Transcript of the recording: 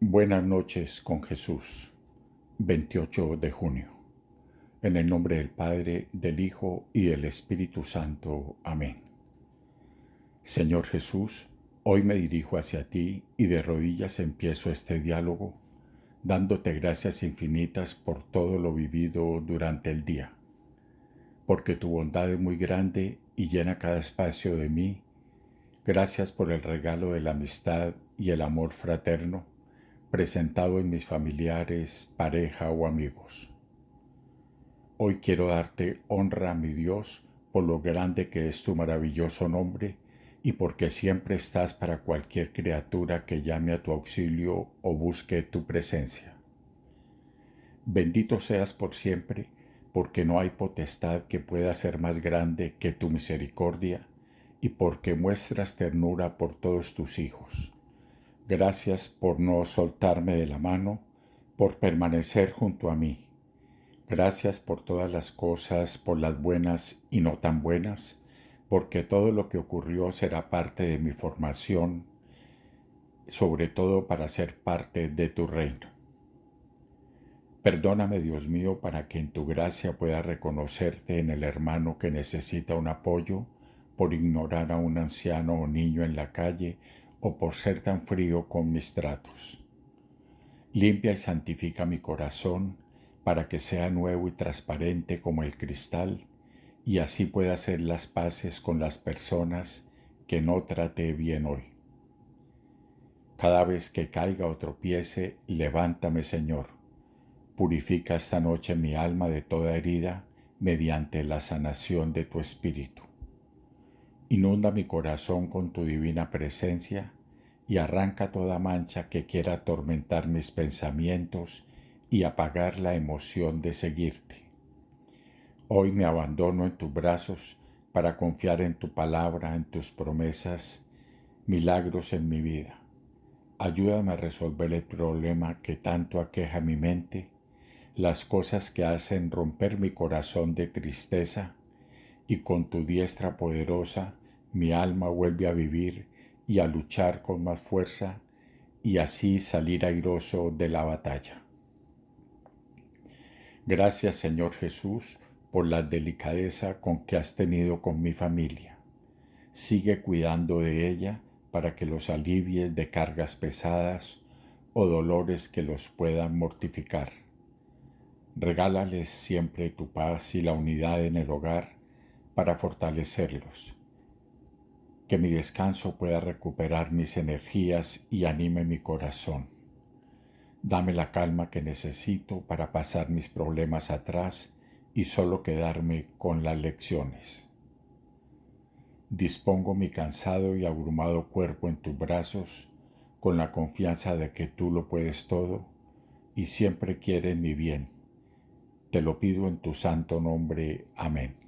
Buenas noches con Jesús, 28 de junio. En el nombre del Padre, del Hijo y del Espíritu Santo. Amén. Señor Jesús, hoy me dirijo hacia ti y de rodillas empiezo este diálogo, dándote gracias infinitas por todo lo vivido durante el día, porque tu bondad es muy grande y llena cada espacio de mí. Gracias por el regalo de la amistad y el amor fraterno presentado en mis familiares, pareja o amigos. Hoy quiero darte honra, mi Dios, por lo grande que es tu maravilloso nombre y porque siempre estás para cualquier criatura que llame a tu auxilio o busque tu presencia. Bendito seas por siempre, porque no hay potestad que pueda ser más grande que tu misericordia, y porque muestras ternura por todos tus hijos. Gracias por no soltarme de la mano, por permanecer junto a mí. Gracias por todas las cosas, por las buenas y no tan buenas, porque todo lo que ocurrió será parte de mi formación, sobre todo para ser parte de tu reino. Perdóname, Dios mío, para que en tu gracia pueda reconocerte en el hermano que necesita un apoyo por ignorar a un anciano o niño en la calle o por ser tan frío con mis tratos. Limpia y santifica mi corazón para que sea nuevo y transparente como el cristal, y así pueda hacer las paces con las personas que no traté bien hoy. Cada vez que caiga o tropiece, levántame, Señor. Purifica esta noche mi alma de toda herida mediante la sanación de tu espíritu. Inunda mi corazón con tu divina presencia y arranca toda mancha que quiera atormentar mis pensamientos y apagar la emoción de seguirte. Hoy me abandono en tus brazos para confiar en tu palabra, en tus promesas, milagros en mi vida. Ayúdame a resolver el problema que tanto aqueja mi mente, las cosas que hacen romper mi corazón de tristeza, y con tu diestra poderosa mi alma vuelve a vivir y a luchar con más fuerza y así salir airoso de la batalla. Gracias Señor Jesús por la delicadeza con que has tenido con mi familia. Sigue cuidando de ella para que los alivies de cargas pesadas o dolores que los puedan mortificar. Regálales siempre tu paz y la unidad en el hogar para fortalecerlos que mi descanso pueda recuperar mis energías y anime mi corazón. Dame la calma que necesito para pasar mis problemas atrás y solo quedarme con las lecciones. Dispongo mi cansado y abrumado cuerpo en tus brazos con la confianza de que tú lo puedes todo y siempre quieres mi bien. Te lo pido en tu santo nombre. Amén.